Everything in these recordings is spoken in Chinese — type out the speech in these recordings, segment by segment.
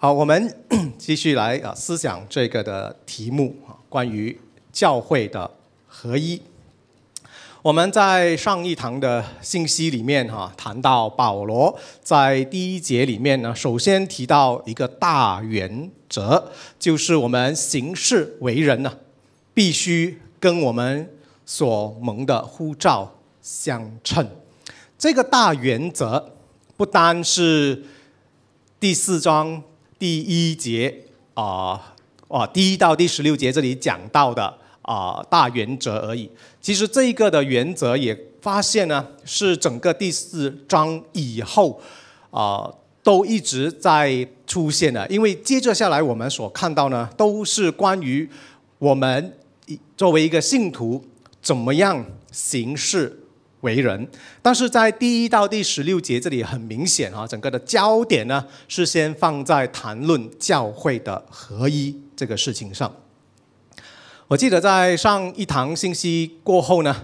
好，我们 继续来啊，思想这个的题目啊，关于教会的合一。我们在上一堂的信息里面哈，谈到保罗在第一节里面呢，首先提到一个大原则，就是我们行事为人呢，必须跟我们所蒙的呼召相称。这个大原则不单是第四章。第一节啊啊，第一到第十六节这里讲到的啊大原则而已。其实这一个的原则也发现呢，是整个第四章以后啊都一直在出现的。因为接着下来我们所看到呢，都是关于我们作为一个信徒怎么样行事。为人，但是在第一到第十六节这里很明显啊，整个的焦点呢是先放在谈论教会的合一这个事情上。我记得在上一堂信息过后呢，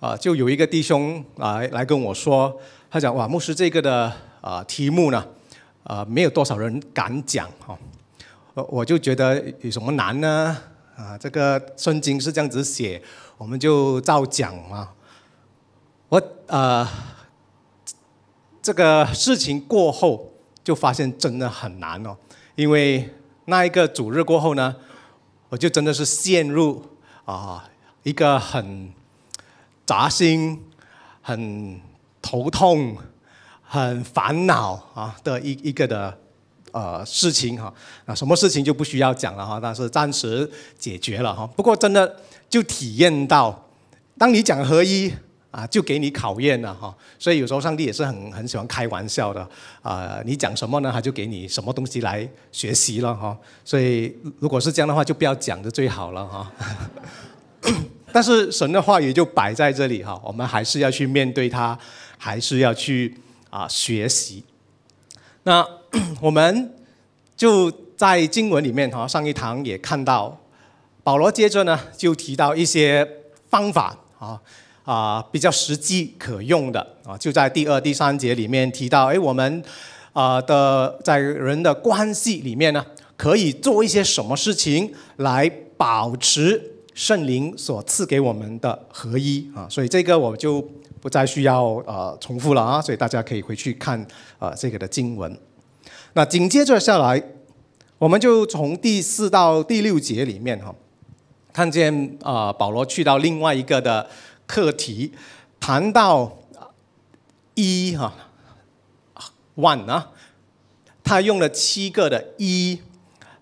啊，就有一个弟兄来来跟我说，他讲哇，牧师这个的啊题目呢，啊，没有多少人敢讲哈，我就觉得有什么难呢？啊，这个圣经是这样子写，我们就照讲嘛。我呃，这个事情过后，就发现真的很难哦。因为那一个主日过后呢，我就真的是陷入啊一个很杂心、很头痛、很烦恼啊的一一个的呃事情哈。那什么事情就不需要讲了哈，但是暂时解决了哈。不过真的就体验到，当你讲合一。啊，就给你考验了哈，所以有时候上帝也是很很喜欢开玩笑的啊。你讲什么呢，他就给你什么东西来学习了哈。所以如果是这样的话，就不要讲的最好了哈。但是神的话语就摆在这里哈，我们还是要去面对它，还是要去啊学习。那 我们就在经文里面哈，上一堂也看到保罗接着呢就提到一些方法啊。啊，比较实际可用的啊，就在第二、第三节里面提到，哎，我们啊的在人的关系里面呢，可以做一些什么事情来保持圣灵所赐给我们的合一啊，所以这个我就不再需要呃重复了啊，所以大家可以回去看呃这个的经文。那紧接着下来，我们就从第四到第六节里面哈，看见啊保罗去到另外一个的。课题谈到一哈万啊，他用了七个的一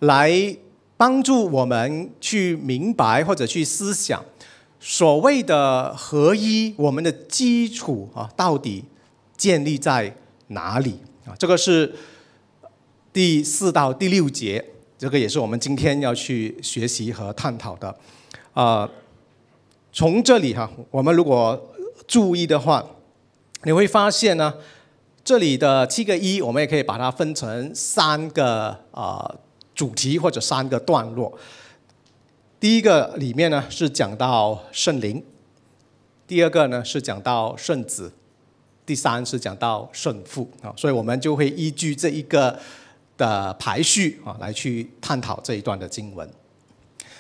来帮助我们去明白或者去思想所谓的合一，我们的基础啊到底建立在哪里啊？这个是第四到第六节，这个也是我们今天要去学习和探讨的啊。从这里哈，我们如果注意的话，你会发现呢，这里的七个一，我们也可以把它分成三个啊主题或者三个段落。第一个里面呢是讲到圣灵，第二个呢是讲到圣子，第三是讲到圣父啊，所以我们就会依据这一个的排序啊来去探讨这一段的经文。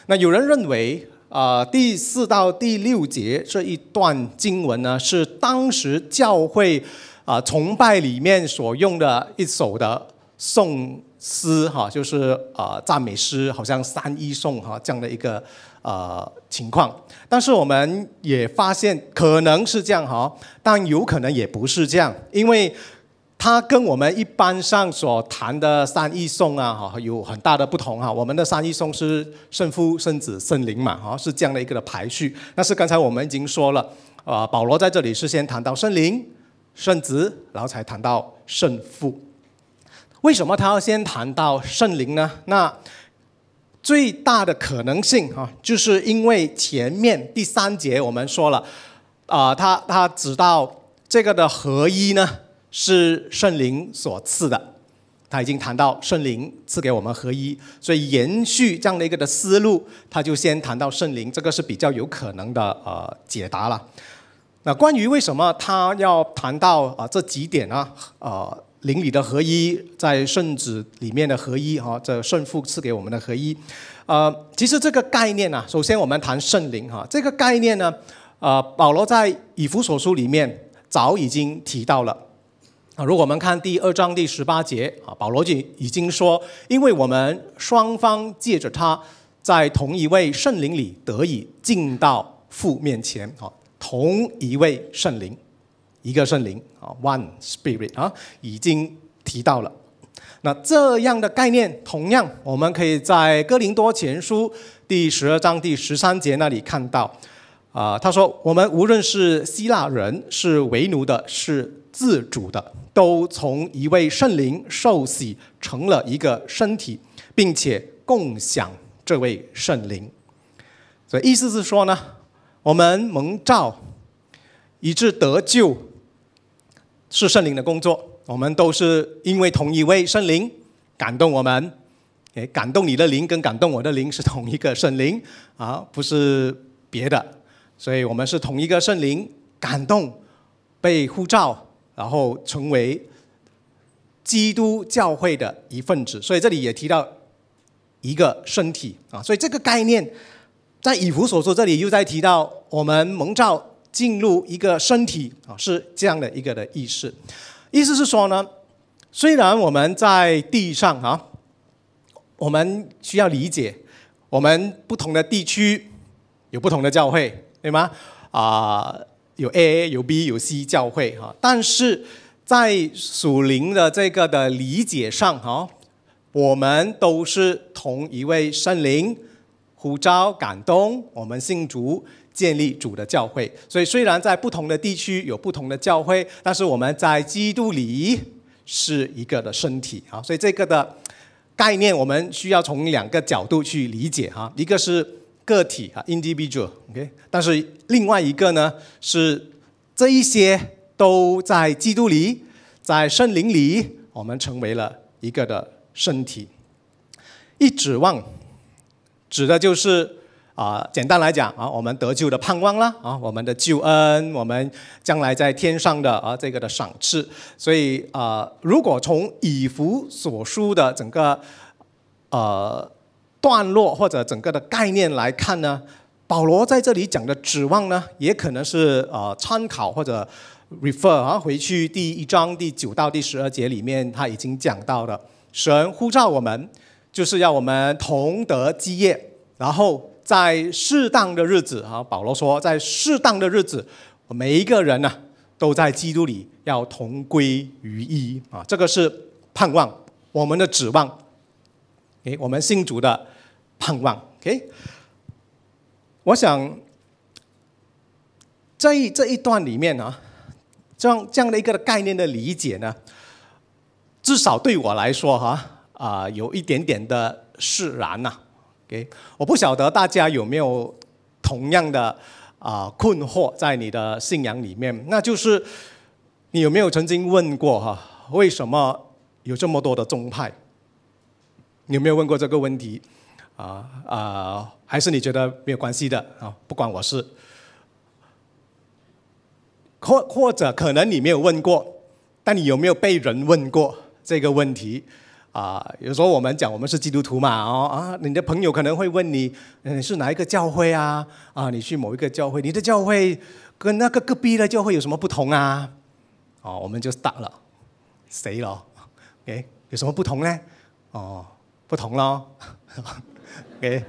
那有人认为。啊，第四到第六节这一段经文呢，是当时教会啊崇拜里面所用的一首的颂诗哈，就是啊赞美诗，好像三一颂哈这样的一个呃情况。但是我们也发现可能是这样哈，但有可能也不是这样，因为。它跟我们一般上所谈的三一颂啊，哈，有很大的不同哈。我们的三一颂是圣父、圣子、圣灵嘛，哈，是这样的一个的排序。但是刚才我们已经说了，啊，保罗在这里是先谈到圣灵、圣子，然后才谈到圣父。为什么他要先谈到圣灵呢？那最大的可能性啊，就是因为前面第三节我们说了，啊，他他知道这个的合一呢。是圣灵所赐的，他已经谈到圣灵赐给我们合一，所以延续这样的一个的思路，他就先谈到圣灵，这个是比较有可能的呃解答了。那关于为什么他要谈到啊这几点呢？呃，灵里的合一，在圣子里面的合一，哈，这圣父赐给我们的合一，呃，其实这个概念呢，首先我们谈圣灵哈，这个概念呢，呃，保罗在以弗所书里面早已经提到了。啊，如果我们看第二章第十八节，啊，保罗就已经说，因为我们双方借着他在同一位圣灵里得以进到父面前，啊，同一位圣灵，一个圣灵，啊，one spirit 啊，已经提到了。那这样的概念，同样我们可以在哥林多前书第十二章第十三节那里看到，啊，他说我们无论是希腊人是为奴的，是自主的都从一位圣灵受洗成了一个身体，并且共享这位圣灵。所以意思是说呢，我们蒙召以致得救是圣灵的工作。我们都是因为同一位圣灵感动我们。哎，感动你的灵跟感动我的灵是同一个圣灵啊，不是别的。所以我们是同一个圣灵感动，被呼召。然后成为基督教会的一份子，所以这里也提到一个身体啊，所以这个概念在以弗所说这里又在提到我们蒙召进入一个身体啊，是这样的一个的意思。意思是说呢，虽然我们在地上啊，我们需要理解我们不同的地区有不同的教会，对吗？啊。有 A 有 B 有 C 教会哈，但是在属灵的这个的理解上哈，我们都是同一位圣灵呼召感动，我们信主建立主的教会。所以虽然在不同的地区有不同的教会，但是我们在基督里是一个的身体啊。所以这个的概念我们需要从两个角度去理解哈，一个是。个体啊，individual，OK，但是另外一个呢，是这一些都在基督里，在圣灵里，我们成为了一个的身体。一指望，指的就是啊，简单来讲啊，我们得救的盼望啦，啊，我们的救恩，我们将来在天上的啊这个的赏赐。所以啊，如果从以弗所书的整个呃。段落或者整个的概念来看呢，保罗在这里讲的指望呢，也可能是呃参考或者 refer 啊，回去第一章第九到第十二节里面他已经讲到的，神呼召我们，就是要我们同得基业，然后在适当的日子啊，保罗说在适当的日子，每一个人呢都在基督里要同归于一啊，这个是盼望我们的指望，诶，我们信主的。盼望，OK？我想在这一段里面啊，这样这样的一个概念的理解呢，至少对我来说哈啊，有一点点的释然呐。OK？我不晓得大家有没有同样的啊困惑在你的信仰里面，那就是你有没有曾经问过哈，为什么有这么多的宗派？你有没有问过这个问题？啊啊，还是你觉得没有关系的啊？不关我事，或或者可能你没有问过，但你有没有被人问过这个问题啊？有时候我们讲我们是基督徒嘛，哦啊，你的朋友可能会问你，你是哪一个教会啊？啊，你去某一个教会，你的教会跟那个隔壁的教会有什么不同啊？哦，我们就打了，谁了？o 有什么不同呢？哦，不同咯。给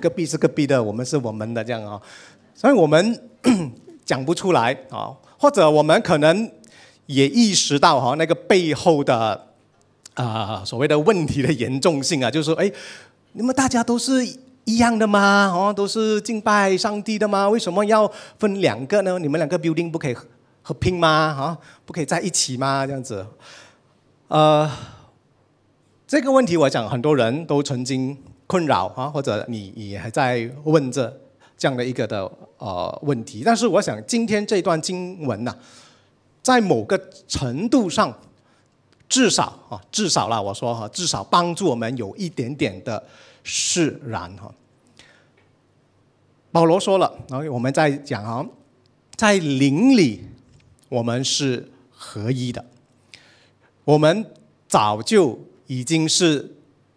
隔 壁是隔壁的，我们是我们的，这样啊，所以我们 讲不出来啊，或者我们可能也意识到哈，那个背后的啊，所谓的问题的严重性啊，就是说，哎，你们大家都是一样的吗？哦，都是敬拜上帝的吗？为什么要分两个呢？你们两个 building 不可以合合拼吗？哈，不可以在一起吗？这样子，呃，这个问题我想很多人都曾经。困扰啊，或者你你还在问这这样的一个的呃问题，但是我想今天这段经文呢，在某个程度上，至少啊，至少啦，我说哈，至少帮助我们有一点点的释然哈。保罗说了，然后我们再讲啊，在灵里我们是合一的，我们早就已经是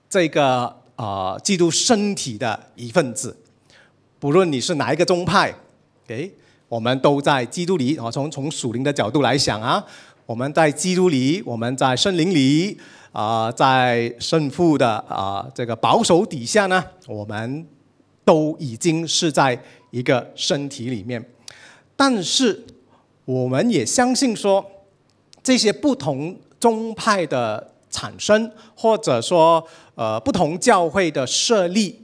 这个。啊，基督身体的一份子，不论你是哪一个宗派，诶，我们都在基督里啊。从从属灵的角度来想啊，我们在基督里，我们在圣灵里，啊，在圣父的啊这个保守底下呢，我们都已经是在一个身体里面。但是，我们也相信说，这些不同宗派的。产生，或者说，呃，不同教会的设立，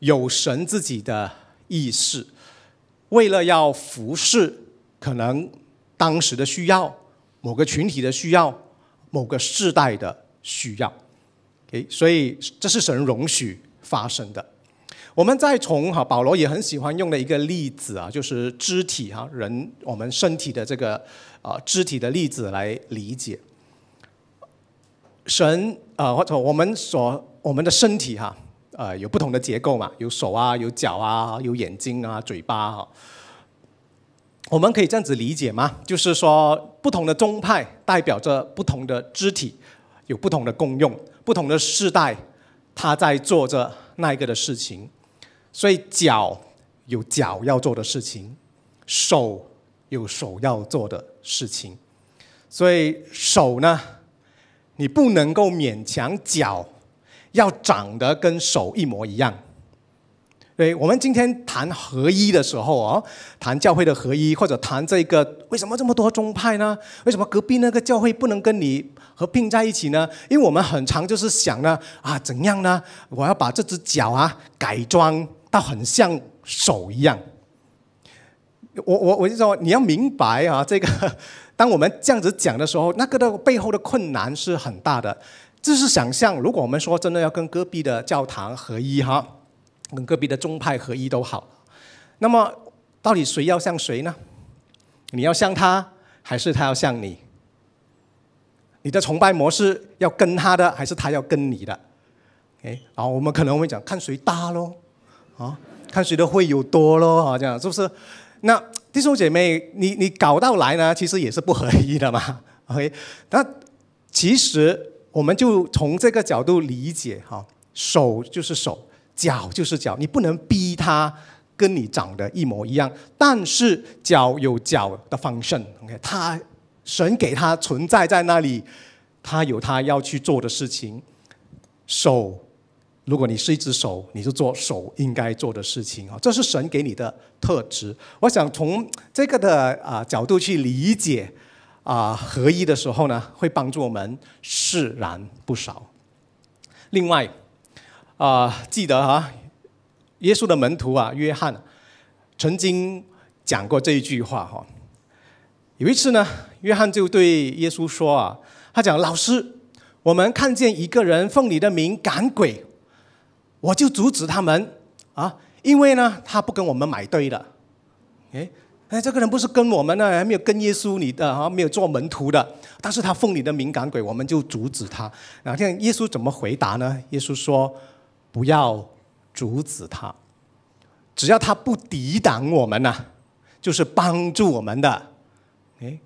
有神自己的意识，为了要服侍可能当时的需要，某个群体的需要，某个世代的需要。诶，所以这是神容许发生的。我们再从哈保罗也很喜欢用的一个例子啊，就是肢体哈人，我们身体的这个啊肢体的例子来理解。神啊，或者我们所我们的身体哈，呃，有不同的结构嘛，有手啊，有脚啊，有眼睛啊，嘴巴哈。我们可以这样子理解吗？就是说，不同的宗派代表着不同的肢体，有不同的功用，不同的世代，他在做着那一个的事情。所以脚有脚要做的事情，手有手要做的事情，所以手呢？你不能够勉强脚要长得跟手一模一样。对，我们今天谈合一的时候，哦，谈教会的合一，或者谈这个为什么这么多宗派呢？为什么隔壁那个教会不能跟你合并在一起呢？因为我们很长就是想呢，啊，怎样呢？我要把这只脚啊改装到很像手一样。我我我就说你要明白啊，这个。当我们这样子讲的时候，那个的背后的困难是很大的。这是想象，如果我们说真的要跟隔壁的教堂合一哈，跟隔壁的宗派合一都好。那么，到底谁要像谁呢？你要像他，还是他要像你？你的崇拜模式要跟他的，还是他要跟你的？诶，然后我们可能会讲看谁大咯，啊，看谁的会有多咯，啊，这样是不是？那。弟兄姐妹，你你搞到来呢，其实也是不合意的嘛。OK，那其实我们就从这个角度理解哈，手就是手，脚就是脚，你不能逼他跟你长得一模一样。但是脚有脚的 function，OK，他神给他存在在那里，他有他要去做的事情，手。如果你是一只手，你就做手应该做的事情啊！这是神给你的特质。我想从这个的啊角度去理解，啊合一的时候呢，会帮助我们释然不少。另外，啊记得啊，耶稣的门徒啊约翰，曾经讲过这一句话哈。有一次呢，约翰就对耶稣说啊，他讲老师，我们看见一个人奉你的名赶鬼。我就阻止他们啊，因为呢，他不跟我们买对了。哎哎，这个人不是跟我们呢，还没有跟耶稣你的啊，没有做门徒的。但是他奉你的敏感鬼，我们就阻止他。然后，耶稣怎么回答呢？耶稣说：“不要阻止他，只要他不抵挡我们呢，就是帮助我们的。哎，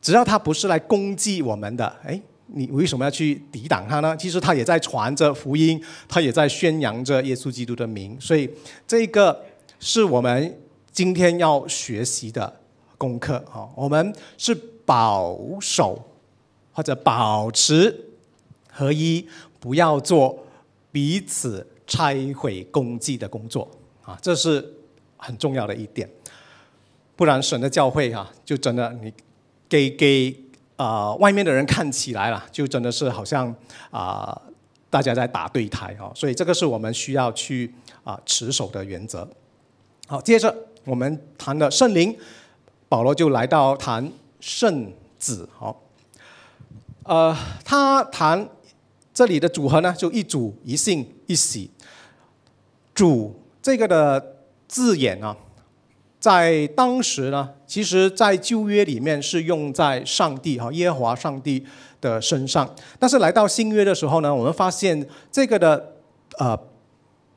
只要他不是来攻击我们的，哎。”你为什么要去抵挡他呢？其实他也在传着福音，他也在宣扬着耶稣基督的名。所以，这个是我们今天要学习的功课啊。我们是保守或者保持合一，不要做彼此拆毁攻击的工作啊。这是很重要的一点，不然神的教会哈，就真的你给给。啊，外面的人看起来啦，就真的是好像啊，大家在打对台哦。所以这个是我们需要去啊持守的原则。好，接着我们谈的圣灵，保罗就来到谈圣子。好，呃，他谈这里的组合呢，就一主一信一喜。主这个的字眼呢？在当时呢，其实，在旧约里面是用在上帝哈耶和华上帝的身上，但是来到新约的时候呢，我们发现这个的呃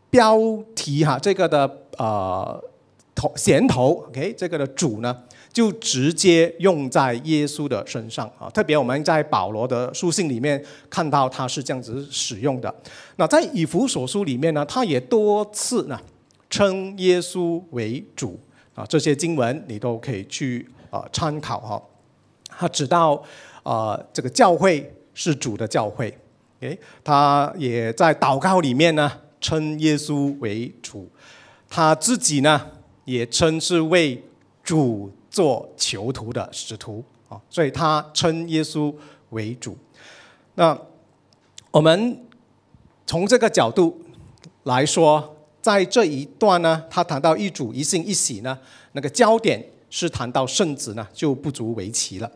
标题哈，这个的呃头衔头，OK，这个的主呢，就直接用在耶稣的身上啊。特别我们在保罗的书信里面看到他是这样子使用的。那在以弗所书里面呢，他也多次呢称耶稣为主。啊，这些经文你都可以去啊参考哈。他知道啊，这个教会是主的教会，哎，他也在祷告里面呢，称耶稣为主，他自己呢也称是为主做囚徒的使徒啊，所以他称耶稣为主。那我们从这个角度来说。在这一段呢，他谈到一主一信一喜呢，那个焦点是谈到圣子呢，就不足为奇了。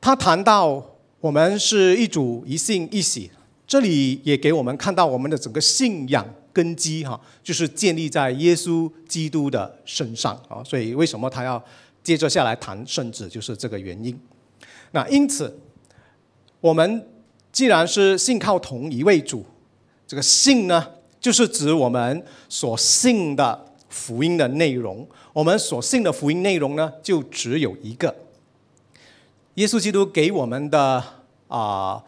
他谈到我们是一主一信一喜，这里也给我们看到我们的整个信仰根基哈，就是建立在耶稣基督的身上啊。所以为什么他要接着下来谈圣子，就是这个原因。那因此，我们既然是信靠同一位主，这个信呢？就是指我们所信的福音的内容。我们所信的福音内容呢，就只有一个。耶稣基督给我们的啊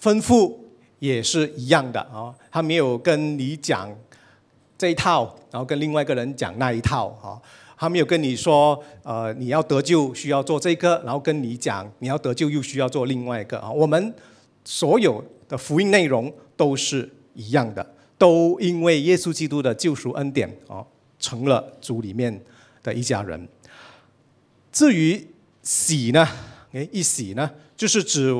吩咐也是一样的啊，他没有跟你讲这一套，然后跟另外一个人讲那一套啊。他没有跟你说，呃，你要得救需要做这个，然后跟你讲你要得救又需要做另外一个啊。我们所有的福音内容都是一样的。都因为耶稣基督的救赎恩典哦，成了主里面的一家人。至于洗呢，哎，一洗呢，就是指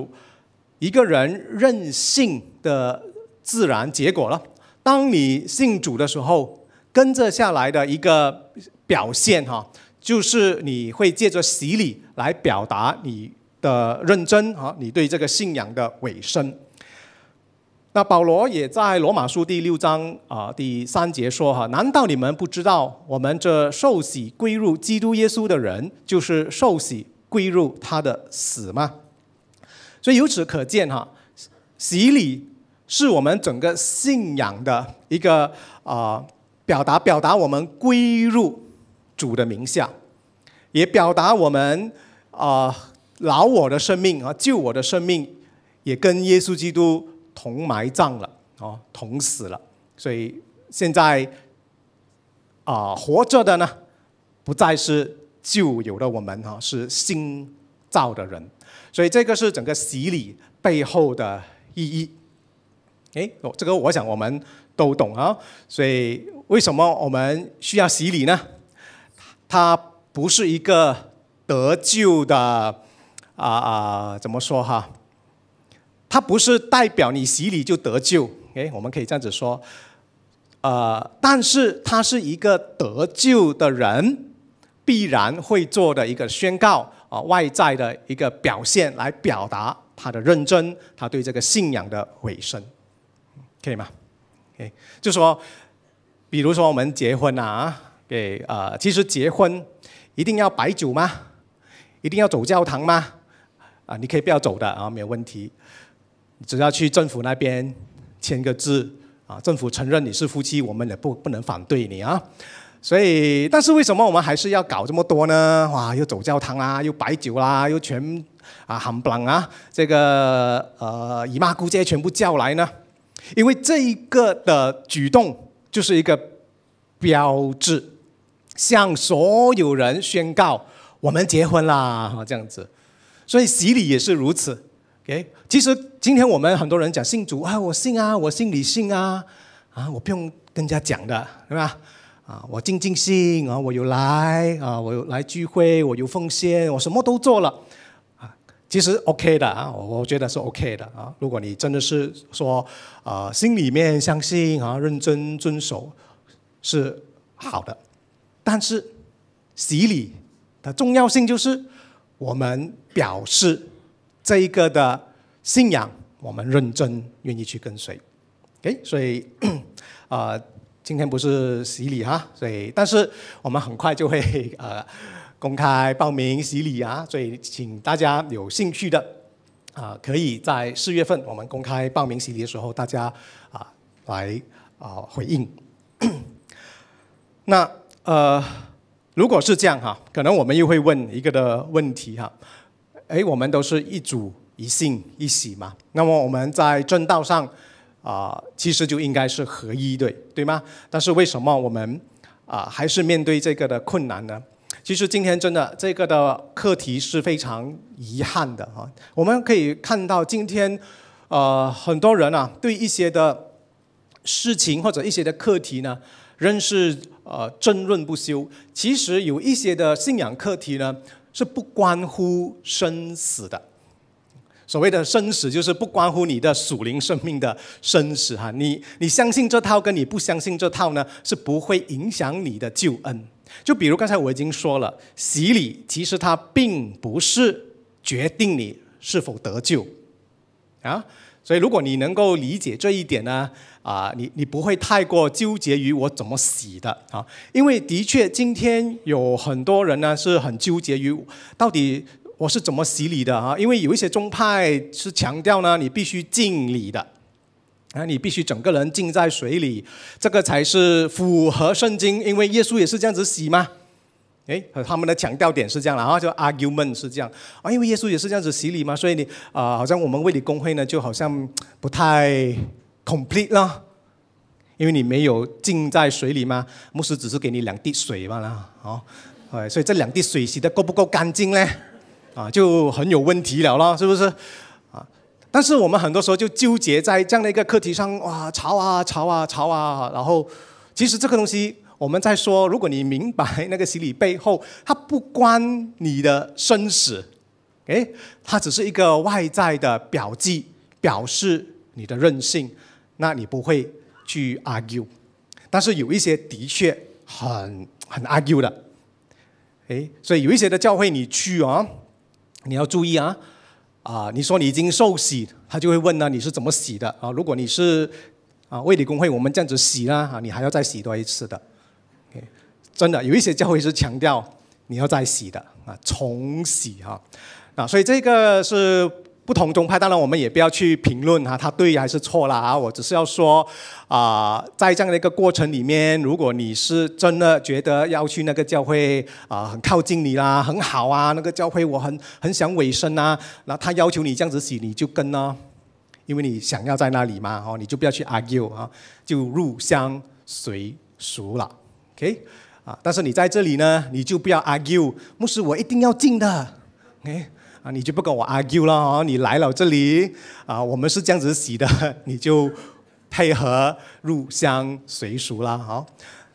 一个人任性的自然结果了。当你信主的时候，跟着下来的一个表现哈，就是你会借着洗礼来表达你的认真哈，你对这个信仰的委身。那保罗也在罗马书第六章啊第三节说：“哈，难道你们不知道我们这受洗归入基督耶稣的人，就是受洗归入他的死吗？”所以由此可见，哈，洗礼是我们整个信仰的一个啊表达，表达我们归入主的名下，也表达我们啊老我的生命啊救我的生命，也跟耶稣基督。同埋葬了，哦，同死了，所以现在啊活着的呢，不再是旧有的我们哈，是新造的人，所以这个是整个洗礼背后的意义。哎，这个我想我们都懂啊，所以为什么我们需要洗礼呢？它不是一个得救的啊啊，怎么说哈？它不是代表你洗礼就得救，哎，我们可以这样子说，呃，但是他是一个得救的人必然会做的一个宣告啊，外在的一个表现来表达他的认真，他对这个信仰的尾声，可以吗？哎，就说，比如说我们结婚啊，给呃，其实结婚一定要摆酒吗？一定要走教堂吗？啊，你可以不要走的啊，没有问题。只要去政府那边签个字啊，政府承认你是夫妻，我们也不不能反对你啊。所以，但是为什么我们还是要搞这么多呢？哇，又走教堂啊，又摆酒啦，又全啊喊不啊，这个呃姨妈姑姐全部叫来呢？因为这一个的举动就是一个标志，向所有人宣告我们结婚啦，这样子。所以洗礼也是如此。OK，其实今天我们很多人讲信主啊，我信啊，我信你信啊，啊，我不用跟人家讲的，对吧？啊，我静静心啊，我有来啊，我有来聚会，我有奉献，我什么都做了啊。其实 OK 的啊，我觉得是 OK 的啊。如果你真的是说啊，心里面相信啊，认真遵守是好的，但是洗礼的重要性就是我们表示。这一个的信仰，我们认真愿意去跟随。哎，所以 啊，今天不是洗礼哈，所以但是我们很快就会呃公开报名洗礼啊，所以请大家有兴趣的啊，可以在四月份我们公开报名洗礼的时候，大家啊来啊回应。那呃，如果是这样哈，可能我们又会问一个的问题哈。哎，我们都是一主一信一喜嘛。那么我们在正道上，啊，其实就应该是合一，对对吗？但是为什么我们啊还是面对这个的困难呢？其实今天真的这个的课题是非常遗憾的哈。我们可以看到今天，呃，很多人啊对一些的事情或者一些的课题呢，认识呃争论不休。其实有一些的信仰课题呢。是不关乎生死的，所谓的生死就是不关乎你的属灵生命的生死哈。你你相信这套跟你不相信这套呢，是不会影响你的救恩。就比如刚才我已经说了，洗礼其实它并不是决定你是否得救，啊，所以如果你能够理解这一点呢。啊，你你不会太过纠结于我怎么洗的啊？因为的确今天有很多人呢是很纠结于到底我是怎么洗礼的啊？因为有一些宗派是强调呢，你必须敬礼的，啊，你必须整个人浸在水里，这个才是符合圣经，因为耶稣也是这样子洗嘛。哎，他们的强调点是这样然后就 argument 是这样啊，因为耶稣也是这样子洗礼嘛，所以你啊，好像我们为你公会呢，就好像不太。complete 啦，因为你没有浸在水里嘛，牧师只是给你两滴水嘛啦，哦，哎，所以这两滴水洗得够不够干净呢？啊，就很有问题了咯，是不是？啊，但是我们很多时候就纠结在这样的一个课题上，哇，潮啊潮啊潮啊，然后，其实这个东西我们在说，如果你明白那个洗礼背后，它不关你的生死，哎，它只是一个外在的表记，表示你的任性。那你不会去 argue。但是有一些的确很很 argue 的，诶，所以有一些的教会你去啊，你要注意啊，啊，你说你已经受洗，他就会问呢，你是怎么洗的啊？如果你是啊卫理公会，我们这样子洗啦啊，你还要再洗多一次的，真的有一些教会是强调你要再洗的啊，重洗哈，啊，所以这个是。不同宗派，当然我们也不要去评论哈，他对还是错啦啊！我只是要说，啊，在这样的一个过程里面，如果你是真的觉得要去那个教会啊，很靠近你啦，很好啊，那个教会我很很想委身啊，那他要求你这样子洗，你就跟啊，因为你想要在那里嘛哦，你就不要去 argue 啊，就入乡随俗了，OK？啊，但是你在这里呢，你就不要 argue，牧师，我一定要进的，OK？啊，你就不跟我 argue 了哦，你来了这里，啊，我们是这样子洗的，你就配合入乡随俗啦，好。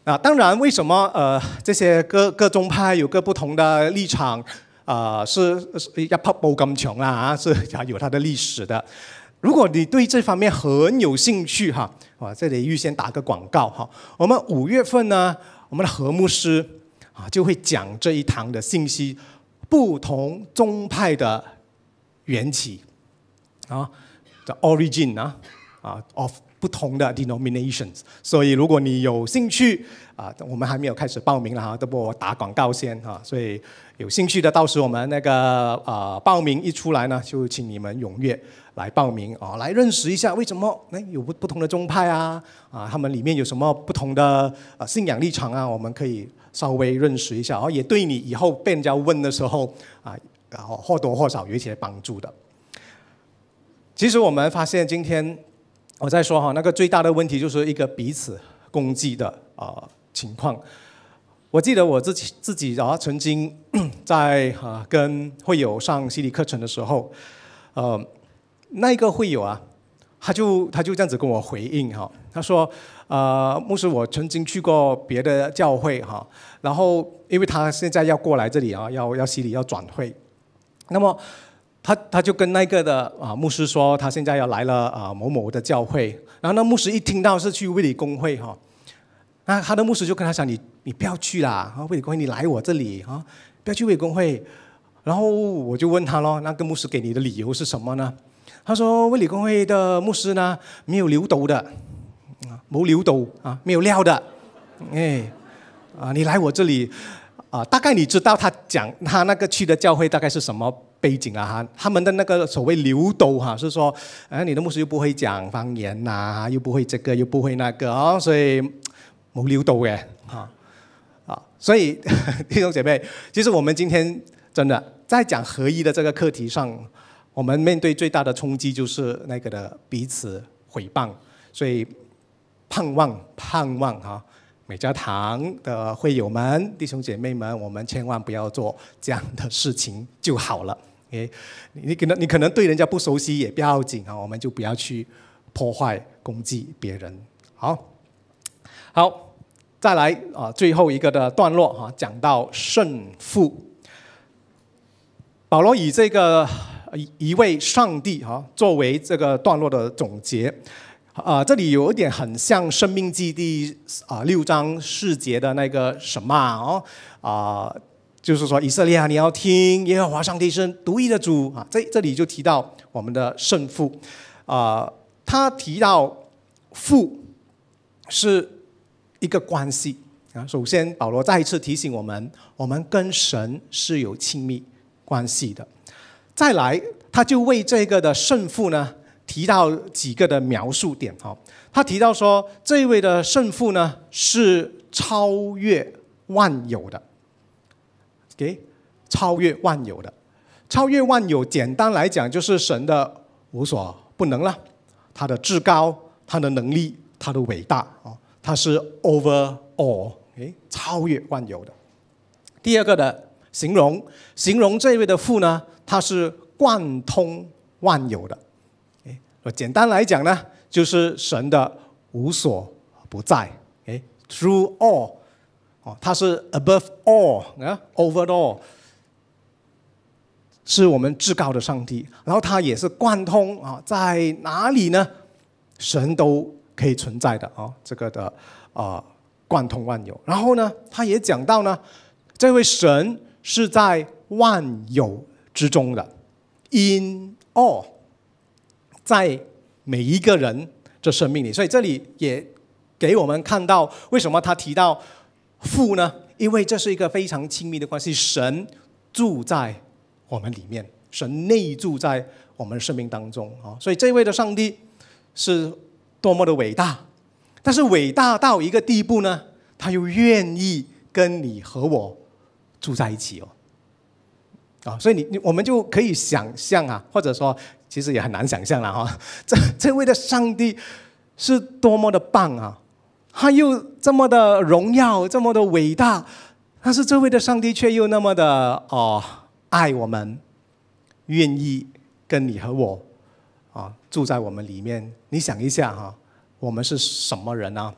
那当然，为什么呃这些各各宗派有各不同的立场，啊，是要压迫咁穷啦啊，是要有它的历史的。如果你对这方面很有兴趣哈，我这里预先打个广告哈，我们五月份呢，我们的何牧师啊就会讲这一堂的信息。不同宗派的缘起啊，the origin 啊，啊，of 不同的 denominations。所以如果你有兴趣啊，我们还没有开始报名了哈，都不我打广告先啊。所以有兴趣的，到时我们那个啊报名一出来呢，就请你们踊跃来报名啊，来认识一下为什么那有不不同的宗派啊，啊，他们里面有什么不同的啊信仰立场啊，我们可以。稍微认识一下，然后也对你以后被人家问的时候啊，然后或多或少有一些帮助的。其实我们发现，今天我在说哈，那个最大的问题就是一个彼此攻击的啊情况。我记得我自己自己啊曾经 在啊跟会友上心理课程的时候，呃，那一个会友啊，他就他就这样子跟我回应哈。他说：“呃，牧师，我曾经去过别的教会哈，然后因为他现在要过来这里啊，要要洗礼要转会，那么他他就跟那个的啊牧师说，他现在要来了啊某某的教会，然后那牧师一听到是去卫理公会哈，那他的牧师就跟他讲，你你不要去啦，啊卫理公会你来我这里啊，不要去卫理公会，然后我就问他喽，那个牧师给你的理由是什么呢？他说卫理公会的牧师呢没有留斗的。”没留斗啊，没有料的，哎，啊，你来我这里，啊，大概你知道他讲他那个去的教会大概是什么背景啊？哈，他们的那个所谓流斗哈，是说，哎，你的牧师又不会讲方言呐，又不会这个，又不会那个啊，所以没流斗哎，啊，啊，所以 弟兄姐妹，其实我们今天真的在讲合一的这个课题上，我们面对最大的冲击就是那个的彼此毁谤，所以。盼望盼望啊，美家堂的会友们、弟兄姐妹们，我们千万不要做这样的事情就好了。哎，你可能你可能对人家不熟悉也不要紧啊，我们就不要去破坏攻击别人。好好，再来啊，最后一个的段落哈，讲到胜负。保罗以这个一一位上帝哈作为这个段落的总结。啊，这里有一点很像《生命记》第啊六章四节的那个什么哦，啊，就是说以色列啊，你要听耶和华上帝声，独一的主啊，这这里就提到我们的胜负啊，他提到父是一个关系啊。首先，保罗再一次提醒我们，我们跟神是有亲密关系的。再来，他就为这个的胜负呢。提到几个的描述点哈，他提到说这一位的胜负呢是超越万有的，给超越万有的，超越万有简单来讲就是神的无所不能了，他的至高，他的能力，他的伟大哦，他是 over all 哎，超越万有的。第二个的形容，形容这一位的富呢，他是贯通万有的。简单来讲呢，就是神的无所不在，哎，through all，哦，他是 above all 啊，over all，是我们至高的上帝。然后他也是贯通啊，在哪里呢？神都可以存在的啊，这个的啊，贯通万有。然后呢，他也讲到呢，这位神是在万有之中的，in all。在每一个人的生命里，所以这里也给我们看到，为什么他提到父呢？因为这是一个非常亲密的关系，神住在我们里面，神内住在我们生命当中啊。所以这位的上帝是多么的伟大，但是伟大到一个地步呢，他又愿意跟你和我住在一起哦。啊，所以你你我们就可以想象啊，或者说。其实也很难想象了哈，这这位的上帝是多么的棒啊！他又这么的荣耀，这么的伟大，但是这位的上帝却又那么的哦爱我们，愿意跟你和我啊住在我们里面。你想一下哈，我们是什么人啊？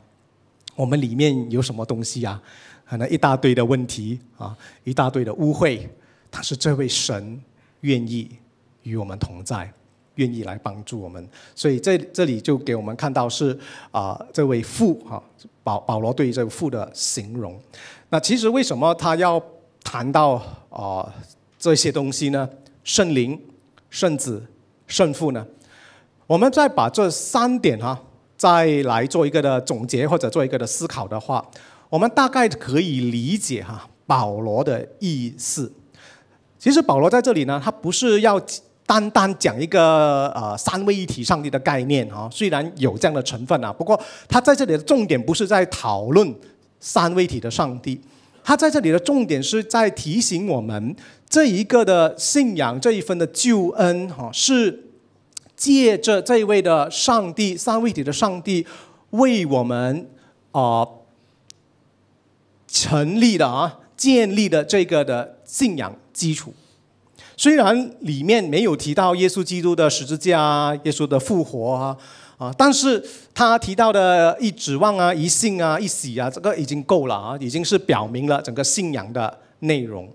我们里面有什么东西啊？可能一大堆的问题啊，一大堆的污秽，但是这位神愿意与我们同在。愿意来帮助我们，所以这这里就给我们看到是啊，这位父哈，保保罗对这个父的形容。那其实为什么他要谈到啊这些东西呢？圣灵、圣子、圣父呢？我们再把这三点哈，再来做一个的总结或者做一个的思考的话，我们大概可以理解哈保罗的意思。其实保罗在这里呢，他不是要。单单讲一个呃三位一体上帝的概念啊，虽然有这样的成分啊，不过他在这里的重点不是在讨论三位一体的上帝，他在这里的重点是在提醒我们，这一个的信仰这一份的救恩哈，是借着这一位的上帝三位一体的上帝为我们啊成立的啊，建立的这个的信仰基础。虽然里面没有提到耶稣基督的十字架啊，耶稣的复活啊，啊，但是他提到的一指望啊，一信啊，一喜啊，这个已经够了啊，已经是表明了整个信仰的内容。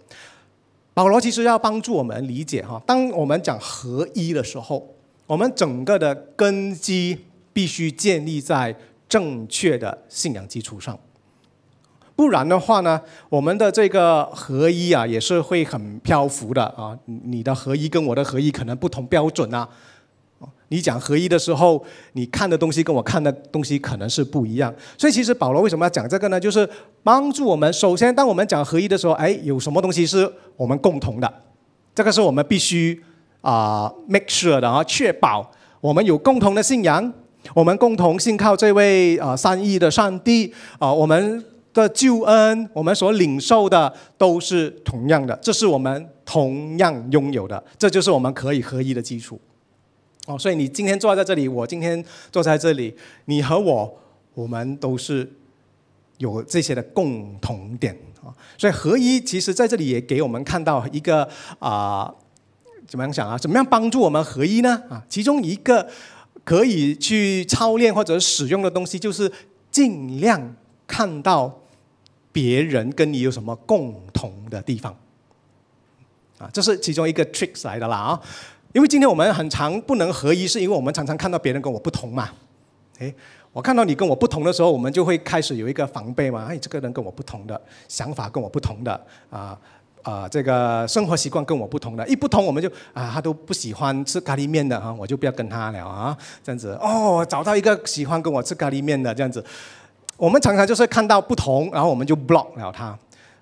保罗其实要帮助我们理解哈，当我们讲合一的时候，我们整个的根基必须建立在正确的信仰基础上。不然的话呢，我们的这个合一啊，也是会很漂浮的啊。你的合一跟我的合一可能不同标准啊。你讲合一的时候，你看的东西跟我看的东西可能是不一样。所以其实保罗为什么要讲这个呢？就是帮助我们。首先，当我们讲合一的时候，哎，有什么东西是我们共同的？这个是我们必须啊 make sure 的啊，确保我们有共同的信仰，我们共同信靠这位啊善意的上帝啊，我们。的救恩，我们所领受的都是同样的，这是我们同样拥有的，这就是我们可以合一的基础。哦，所以你今天坐在这里，我今天坐在这里，你和我，我们都是有这些的共同点啊。所以合一，其实在这里也给我们看到一个啊，怎么样想啊，怎么样帮助我们合一呢？啊，其中一个可以去操练或者使用的东西，就是尽量看到。别人跟你有什么共同的地方啊？这是其中一个 tricks 来的啦啊！因为今天我们很长不能合一，是因为我们常常看到别人跟我不同嘛。诶，我看到你跟我不同的时候，我们就会开始有一个防备嘛。哎，这个人跟我不同的想法，跟我不同的啊啊，这个生活习惯跟我不同的，一不同我们就啊，他都不喜欢吃咖喱面的啊，我就不要跟他聊啊，这样子哦，找到一个喜欢跟我吃咖喱面的这样子。我们常常就是看到不同，然后我们就 block 了他。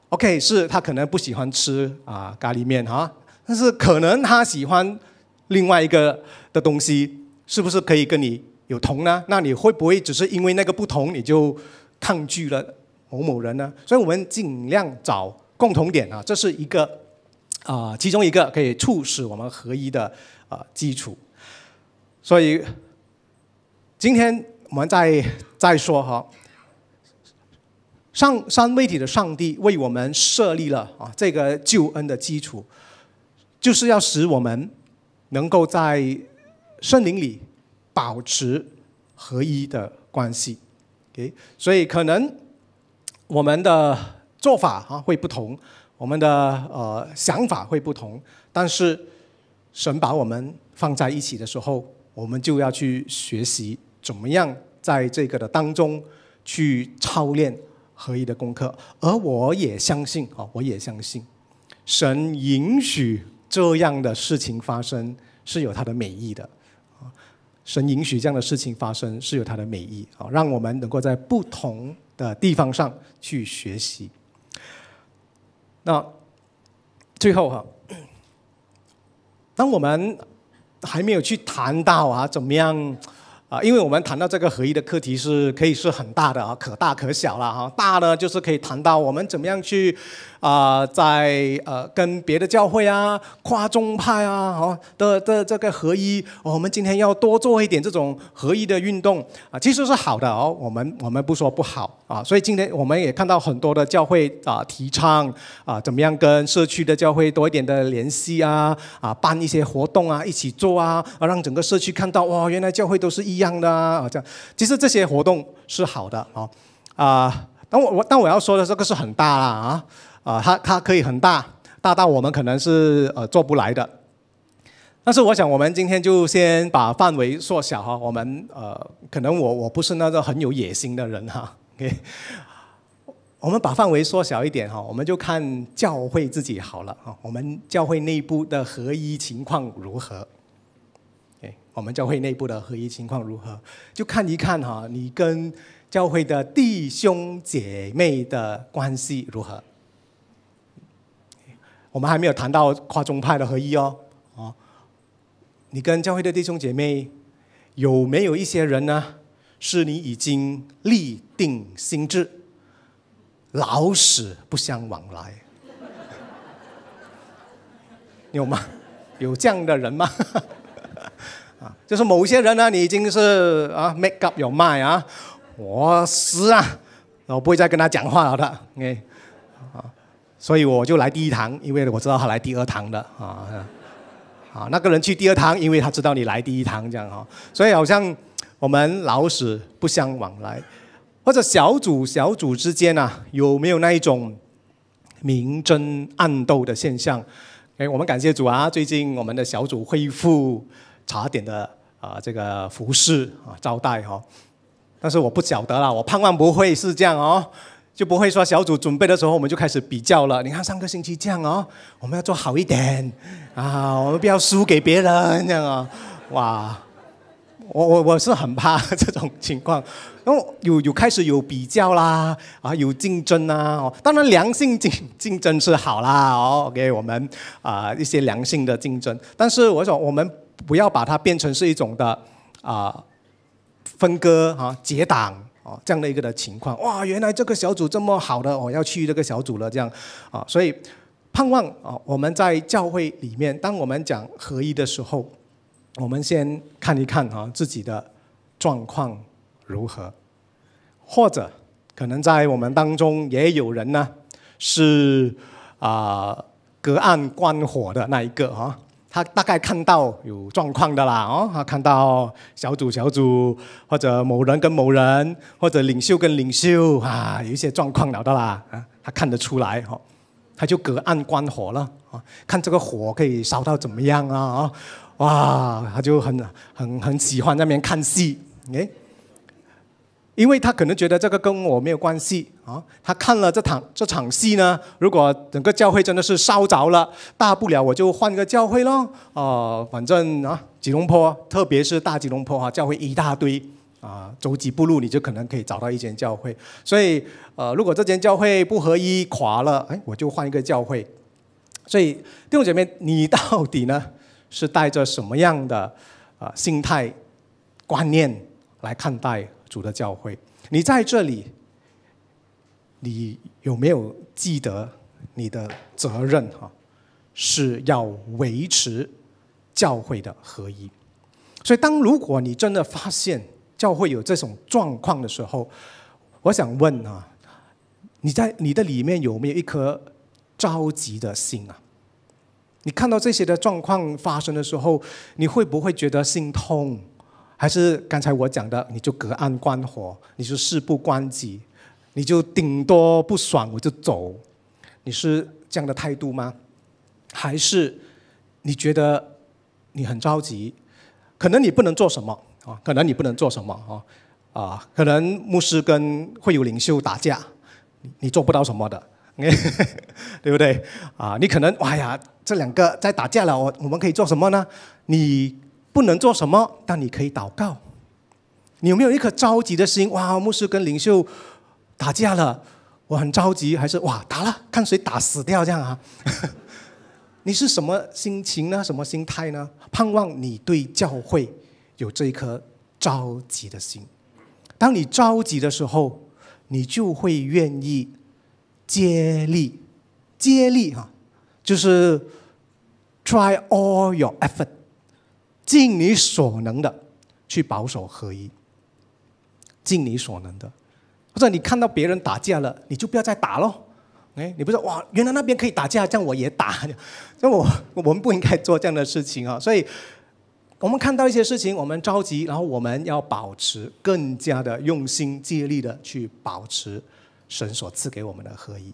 OK，是他可能不喜欢吃啊咖喱面哈，但是可能他喜欢另外一个的东西，是不是可以跟你有同呢？那你会不会只是因为那个不同你就抗拒了某某人呢？所以我们尽量找共同点啊，这是一个啊其中一个可以促使我们合一的啊基础。所以今天我们再再说哈。上三位一体的上帝为我们设立了啊这个救恩的基础，就是要使我们能够在圣灵里保持合一的关系。OK，所以可能我们的做法啊会不同，我们的呃想法会不同，但是神把我们放在一起的时候，我们就要去学习怎么样在这个的当中去操练。合一的功课，而我也相信，啊，我也相信，神允许这样的事情发生是有他的美意的。神允许这样的事情发生是有他的美意，啊，让我们能够在不同的地方上去学习。那最后哈，当我们还没有去谈到啊，怎么样？啊，因为我们谈到这个合一的课题，是可以是很大的啊，可大可小了哈。大呢，就是可以谈到我们怎么样去。啊，在呃跟别的教会啊、跨宗派啊，哦的的这个合一，我们今天要多做一点这种合一的运动啊，其实是好的哦。我们我们不说不好啊，所以今天我们也看到很多的教会啊，提倡啊怎么样跟社区的教会多一点的联系啊，啊办一些活动啊，一起做啊，啊让整个社区看到哇，原来教会都是一样的啊这样。其实这些活动是好的啊啊，但我我但我要说的这个是很大啦啊。啊，它它可以很大，大到我们可能是呃做不来的。但是我想，我们今天就先把范围缩小哈，我们呃，可能我我不是那个很有野心的人哈。OK，我们把范围缩小一点哈，我们就看教会自己好了哈。我们教会内部的合一情况如何我们教会内部的合一情况如何？就看一看哈，你跟教会的弟兄姐妹的关系如何？我们还没有谈到跨宗派的合一哦，哦，你跟教会的弟兄姐妹有没有一些人呢？是你已经立定心志，老死不相往来？有吗？有这样的人吗？啊，就是某些人呢，你已经是啊，make up 有卖啊，我死啊，我不会再跟他讲话了的，OK。所以我就来第一堂，因为我知道他来第二堂的啊，啊，那个人去第二堂，因为他知道你来第一堂这样哈。所以好像我们老死不相往来，或者小组小组之间啊，有没有那一种明争暗斗的现象？哎，我们感谢主啊，最近我们的小组恢复茶点的啊这个服饰啊招待哈，但是我不晓得啦，我盼望不会是这样哦。就不会说小组准备的时候，我们就开始比较了。你看上个星期这样哦，我们要做好一点啊，我们不要输给别人这样哦。哇，我我我是很怕这种情况，然后有有开始有比较啦，啊有竞争啦、啊。当然良性竞竞争是好啦，哦给我们啊一些良性的竞争。但是我想我们不要把它变成是一种的啊分割啊结党。哦，这样的一个的情况，哇，原来这个小组这么好的，我要去这个小组了，这样，啊，所以盼望啊，我们在教会里面，当我们讲合一的时候，我们先看一看啊，自己的状况如何，或者可能在我们当中也有人呢，是啊，隔岸观火的那一个啊。他大概看到有状况的啦，哦，他看到小组小组或者某人跟某人或者领袖跟领袖啊，有一些状况了的啦，啊，他看得出来，哦，他就隔岸观火了，哦，看这个火可以烧到怎么样啊，哇，他就很很很喜欢那边看戏，诶，因为他可能觉得这个跟我没有关系。啊，他看了这场这场戏呢。如果整个教会真的是烧着了，大不了我就换个教会喽。哦，反正啊，吉隆坡，特别是大吉隆坡哈，教会一大堆啊，走几步路你就可能可以找到一间教会。所以，呃，如果这间教会不合一垮了，哎，我就换一个教会。所以，弟兄姐妹，你到底呢是带着什么样的啊心态观念来看待主的教会？你在这里。你有没有记得你的责任？哈，是要维持教会的合一。所以，当如果你真的发现教会有这种状况的时候，我想问啊，你在你的里面有没有一颗着急的心啊？你看到这些的状况发生的时候，你会不会觉得心痛？还是刚才我讲的，你就隔岸观火，你就事不关己？你就顶多不爽我就走，你是这样的态度吗？还是你觉得你很着急？可能你不能做什么啊，可能你不能做什么啊，啊，可能牧师跟会有领袖打架，你你做不到什么的，对不对？啊，你可能哎呀，这两个在打架了，我我们可以做什么呢？你不能做什么，但你可以祷告。你有没有一颗着急的心？哇，牧师跟领袖。打架了，我很着急，还是哇打了，看谁打死掉这样啊？你是什么心情呢？什么心态呢？盼望你对教会有这一颗着急的心。当你着急的时候，你就会愿意接力，接力哈，就是 try all your effort，尽你所能的去保守合一，尽你所能的。或者你看到别人打架了，你就不要再打喽，哎，你不是哇？原来那边可以打架，这样我也打。那我我们不应该做这样的事情啊！所以，我们看到一些事情，我们着急，然后我们要保持更加的用心借力的去保持神所赐给我们的合一。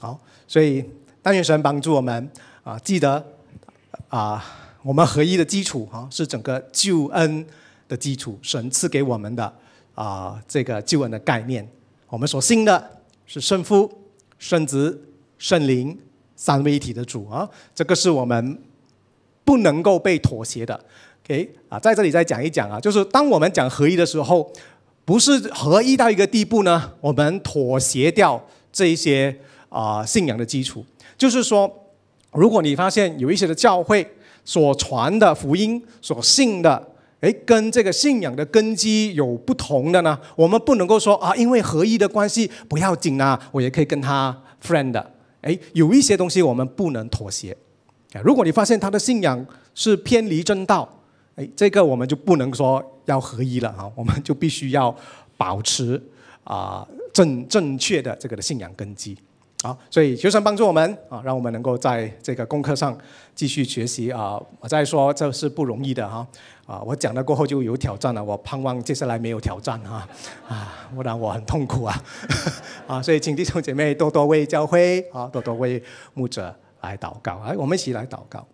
好，所以但愿神帮助我们啊，记得啊，我们合一的基础哈是整个救恩的基础，神赐给我们的。”啊，这个救恩的概念，我们所信的是圣父、圣子、圣灵三位一体的主啊，这个是我们不能够被妥协的。OK 啊，在这里再讲一讲啊，就是当我们讲合一的时候，不是合一到一个地步呢，我们妥协掉这一些啊信仰的基础。就是说，如果你发现有一些的教会所传的福音所信的，哎，跟这个信仰的根基有不同的呢。我们不能够说啊，因为合一的关系不要紧啊，我也可以跟他 friend 的。哎，有一些东西我们不能妥协。诶，如果你发现他的信仰是偏离正道，哎，这个我们就不能说要合一了哈。我们就必须要保持啊正正确的这个的信仰根基。好，所以求神帮助我们啊，让我们能够在这个功课上继续学习啊。我再说，这是不容易的哈。啊，我讲了过后就有挑战了，我盼望接下来没有挑战啊，啊，不然我很痛苦啊，啊，所以请弟兄姐妹多多为教会啊，多多为牧者来祷告，哎，我们一起来祷告。